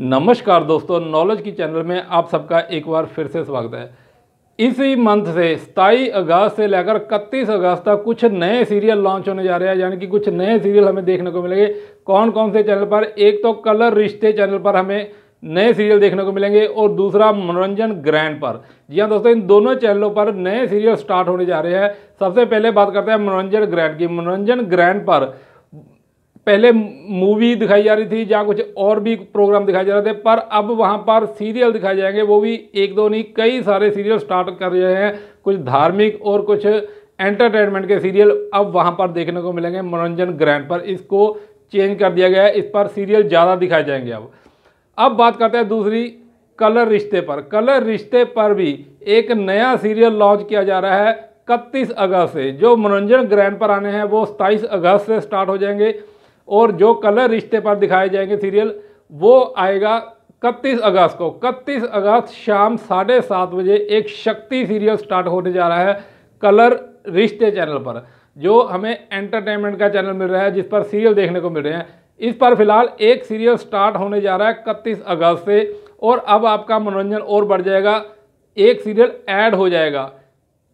नमस्कार दोस्तों नॉलेज की चैनल में आप सबका एक बार फिर से स्वागत है इसी मंथ से सताई अगस्त से लेकर इकतीस अगस्त तक कुछ नए सीरियल लॉन्च होने जा रहे हैं यानी कि कुछ नए सीरियल हमें देखने को मिलेंगे कौन कौन से चैनल पर एक तो कलर रिश्ते चैनल पर हमें नए सीरियल देखने को मिलेंगे और दूसरा मनोरंजन ग्रैंड पर जी हाँ दोस्तों इन दोनों चैनलों पर नए सीरियल स्टार्ट होने जा रहे हैं सबसे पहले बात करते हैं मनोरंजन ग्रैंड की मनोरंजन ग्रैंड पर पहले मूवी दिखाई जा रही थी जहाँ कुछ और भी प्रोग्राम दिखाए जा रहे थे पर अब वहाँ पर सीरियल दिखाए जाएंगे वो भी एक दो नहीं कई सारे सीरियल स्टार्ट कर रहे हैं कुछ धार्मिक और कुछ एंटरटेनमेंट के सीरियल अब वहाँ पर देखने को मिलेंगे मनोरंजन ग्रैंड पर इसको चेंज कर दिया गया है इस पर सीरियल ज़्यादा दिखाए जाएंगे अब अब बात करते हैं दूसरी कलर रिश्ते पर कलर रिश्ते पर भी एक नया सीरियल लॉन्च किया जा रहा है इकतीस अगस्त से जो मनोरंजन ग्रैंड पर आने हैं वो सताईस अगस्त से स्टार्ट हो जाएंगे और जो कलर रिश्ते पर दिखाए जाएंगे सीरियल वो आएगा इकतीस अगस्त को इकतीस अगस्त शाम साढ़े सात बजे एक शक्ति सीरियल स्टार्ट होने जा रहा है कलर रिश्ते चैनल पर जो हमें एंटरटेनमेंट का चैनल मिल रहा है जिस पर सीरियल देखने को मिल रहे हैं इस पर फिलहाल एक सीरियल स्टार्ट होने जा रहा है इकतीस अगस्त से और अब आपका मनोरंजन और बढ़ जाएगा एक सीरियल ऐड हो जाएगा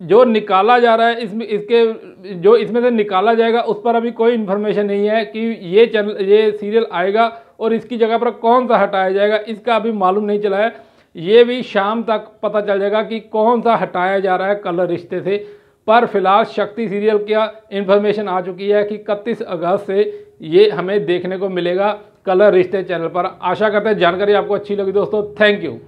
जो निकाला जा रहा है इसमें इसके जो इसमें से निकाला जाएगा उस पर अभी कोई इन्फॉर्मेशन नहीं है कि ये चैनल ये सीरियल आएगा और इसकी जगह पर कौन सा हटाया जाएगा इसका अभी मालूम नहीं चला है ये भी शाम तक पता चल जाएगा कि कौन सा हटाया जा रहा है कलर रिश्ते से पर फिलहाल शक्ति सीरियल का इन्फॉर्मेशन आ चुकी है कि इकतीस अगस्त से ये हमें देखने को मिलेगा कलर रिश्ते चैनल पर आशा करते हैं जानकारी आपको अच्छी लगी दोस्तों थैंक यू